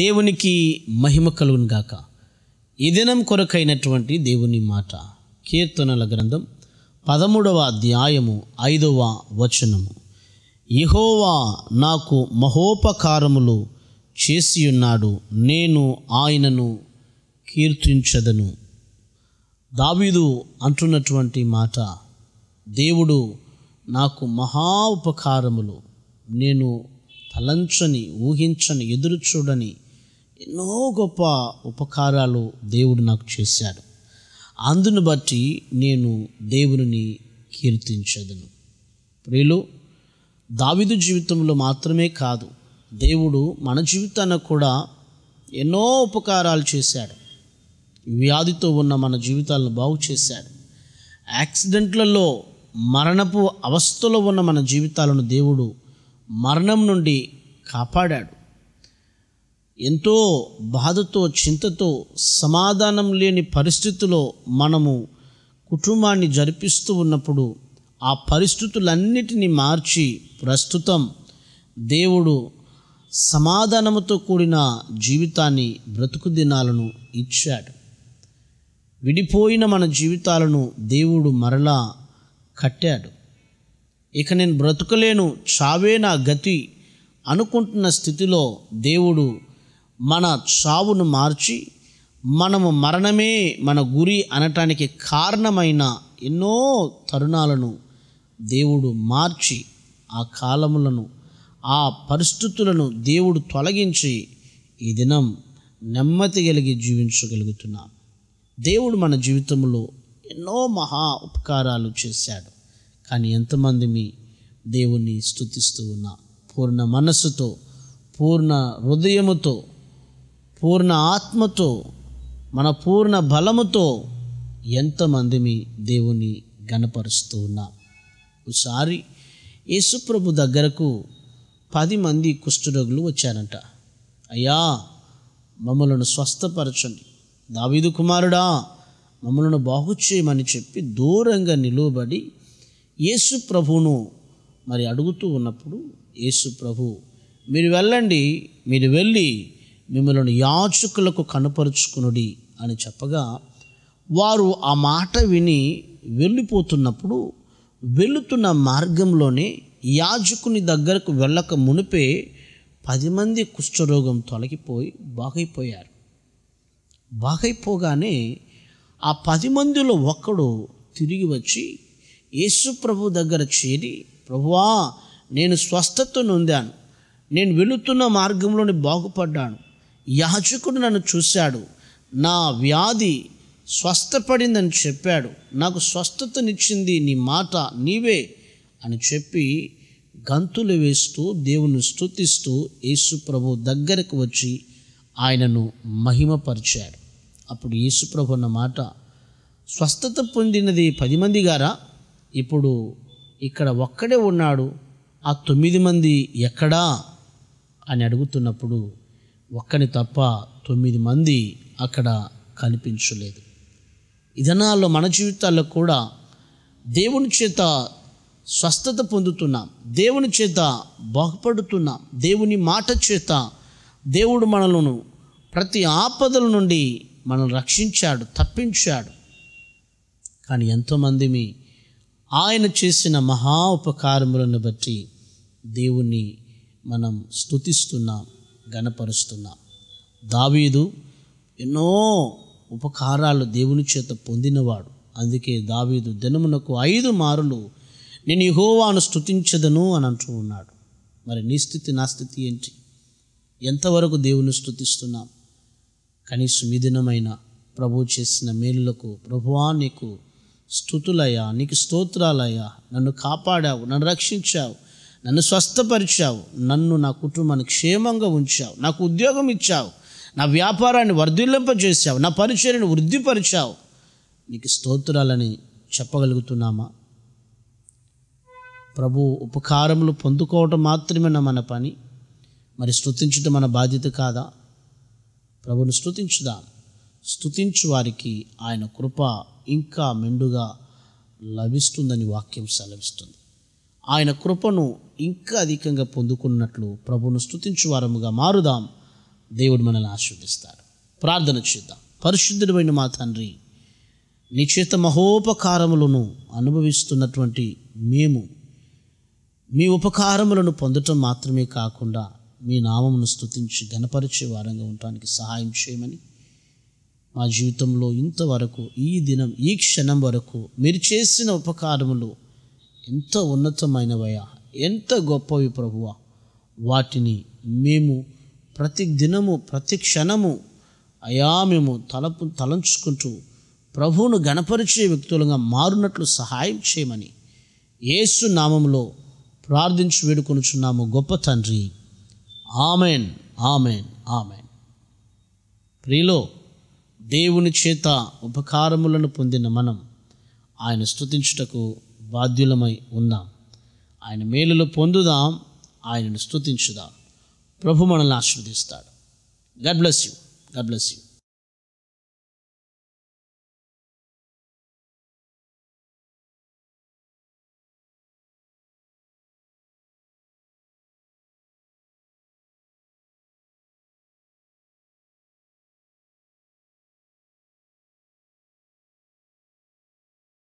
దేవునికి మహిమ కలుగును గాక ఈ దినం కొరకైనటువంటి దేవుని మాట కీర్తనల గ్రంథం పదమూడవ అధ్యాయము ఐదవ వచనము యహోవా నాకు మహోపకారములు చేసియున్నాడు నేను ఆయనను కీర్తించదను దావిదు అంటున్నటువంటి మాట దేవుడు నాకు మహా ఉపకారములు నేను తలంచని ఊహించని ఎదురు చూడని ఎన్నో గొప్ప ఉపకారాలు దేవుడు నాకు చేశాడు అందును బట్టి నేను దేవుని కీర్తించదును ప్రియులు దావిదు జీవితంలో మాత్రమే కాదు దేవుడు మన జీవితాన్ని కూడా ఎన్నో ఉపకారాలు చేశాడు వ్యాధితో ఉన్న మన జీవితాలను బాగు చేశాడు యాక్సిడెంట్లలో మరణపు అవస్థలో ఉన్న మన జీవితాలను దేవుడు మరణం నుండి కాపాడాడు ఎంతో బాధతో చింతతో సమాధానం లేని పరిస్థితిలో మనము కుటుంబాన్ని జరిపిస్తూ ఉన్నప్పుడు ఆ పరిస్థితులన్నిటినీ మార్చి ప్రస్తుతం దేవుడు సమాధానముతో కూడిన జీవితాన్ని బ్రతుకు దినాలను ఇచ్చాడు విడిపోయిన మన జీవితాలను దేవుడు మరలా కట్టాడు ఇక నేను బ్రతకలేను చావే నా గతి అనుకుంటున్న స్థితిలో దేవుడు మన చావును మార్చి మనము మరణమే మన గురి అనటానికి కారణమైన ఎన్నో తరుణాలను దేవుడు మార్చి ఆ కాలములను ఆ పరిస్థితులను దేవుడు తొలగించి ఈ దినం నెమ్మది కలిగి జీవించగలుగుతున్నాం దేవుడు మన జీవితంలో ఎన్నో మహా ఉపకారాలు చేశాడు కానీ ఎంతమంది మీ దేవుణ్ణి స్థుతిస్తూ ఉన్నా పూర్ణ మనస్సుతో పూర్ణ హృదయముతో పూర్ణ ఆత్మతో మన పూర్ణ బలముతో ఎంతమంది మీ దేవుని గణపరుస్తూ ఉన్నా ఒకసారి యేసుప్రభు దగ్గరకు పది మంది కుష్ఠరోగులు వచ్చారంట అయ్యా మమ్మలను స్వస్థపరచండి దావీదు కుమారుడా మమ్మలను బాగు చేయమని చెప్పి దూరంగా నిలువబడి యేసు ప్రభువును మరి అడుగుతూ ఉన్నప్పుడు యేసు ప్రభు మీరు వెళ్ళండి మీరు వెళ్ళి మిమ్మల్ని యాచకులకు కనపరుచుకునుడి అని చెప్పగా వారు ఆ మాట విని వెళ్ళిపోతున్నప్పుడు వెళుతున్న మార్గంలోనే యాజకుని దగ్గరకు వెళ్ళక మునిపే పది మంది కుష్ఠరోగం తొలగిపోయి బాగైపోయారు బాగైపోగానే ఆ పది మందిలో ఒక్కడు తిరిగి వచ్చి యేసు ప్రభు దగ్గర చేరి ప్రభువా నేను స్వస్థత నొందాను నేను వెళుతున్న మార్గంలోని బాగుపడ్డాను యాచకుడు నన్ను చూశాడు నా వ్యాధి స్వస్థపడిందని చెప్పాడు నాకు స్వస్థతనిచ్చింది నీ మాట నీవే అని చెప్పి గంతులు వేస్తూ దేవుని స్థుతిస్తూ యేసు ప్రభు దగ్గరకు వచ్చి ఆయనను మహిమపరిచాడు అప్పుడు యేసుప్రభు అన్న మాట స్వస్థత పొందినది పది మంది గారా ఇప్పుడు ఇక్కడ ఒక్కడే ఉన్నాడు ఆ తొమ్మిది మంది ఎక్కడా అని అడుగుతున్నప్పుడు ఒక్కని తప్ప తొమ్మిది మంది అక్కడ కనిపించలేదు ఇదనాల్లో మన జీవితాల్లో కూడా దేవుని చేత స్వస్థత పొందుతున్నాం దేవుని చేత బాగుపడుతున్నాం దేవుని మాట చేత దేవుడు మనలను ప్రతి ఆపదల నుండి మనల్ని రక్షించాడు తప్పించాడు కానీ ఎంతోమంది మీ ఆయన చేసిన మహా ఉపకారములను బట్టి దేవుని మనం స్థుతిస్తున్నాం గణపరుస్తున్నాం దావీదు ఎన్నో ఉపకారాలు దేవుని చేత పొందినవాడు అందుకే దావీదు దినమునకు ఐదు మారులు నేను యహోవాను స్థుతించదను అని అంటూ ఉన్నాడు మరి నీ స్థితి నా స్థితి ఏంటి ఎంతవరకు దేవుని స్థుతిస్తున్నాం కనీసం ఈ దినమైన ప్రభు చేసిన మేలులకు ప్రభువా నీకు స్థుతులయ్యా నీకు స్తోత్రాలయ్యా నన్ను కాపాడావు నన్ను రక్షించావు నన్ను స్వస్థపరిచావు నన్ను నా కుటుంబాన్ని క్షేమంగా ఉంచావు నాకు ఉద్యోగం ఇచ్చావు నా వ్యాపారాన్ని వర్ధిల్లింపజేసావు నా పరిచర్ని వృద్ధిపరిచావు నీకు స్తోత్రాలని చెప్పగలుగుతున్నామా ప్రభు ఉపకారములు పొందుకోవటం మాత్రమే నా మన పని మరి స్తుతించడం మన బాధ్యత కాదా ప్రభును స్తుతించుదాం స్థుతించు వారికి ఆయన కృప ఇంకా మెండుగా లభిస్తుందని వాక్యం సెలవిస్తుంది ఆయన కృపను ఇంకా అధికంగా పొందుకున్నట్లు ప్రభును స్థుతించు వారముగా మారుదాం దేవుడు మనల్ని ఆశ్వదిస్తారు ప్రార్థన చేద్దాం పరిశుద్ధుడమైన మా తండ్రి నిశ్చిత చేత మహోపకారములను అనుభవిస్తున్నటువంటి మేము మీ ఉపకారములను పొందటం మాత్రమే కాకుండా మీ నామమును స్థుతించి గణపరిచే వారంగా ఉండటానికి సహాయం చేయమని మా జీవితంలో ఇంతవరకు ఈ దినం ఈ క్షణం వరకు మీరు చేసిన ఉపకారములు ఎంత ఉన్నతమైనవయా ఎంత గొప్పవి ప్రభువా వాటిని మేము ప్రతి దినము ప్రతి క్షణము అయా మేము తలపు తలంచుకుంటూ ప్రభువును గణపరిచే వ్యక్తులుగా మారునట్లు సహాయం చేయమని ఏసు నామంలో ప్రార్థించి వేడుకొనుచున్నాము గొప్ప తండ్రి ఆమెన్ ఆమెన్ ఆమెన్ ప్రిలో దేవుని చేత ఉపకారములను పొందిన మనం ఆయన స్థుతించుటకు బాధ్యులమై ఉందాం ఆయన మేలులు పొందుదాం ఆయనను స్థుతించుదాం ప్రభు మనల్ని ఆశ్రవదిస్తాడు God bless you God bless you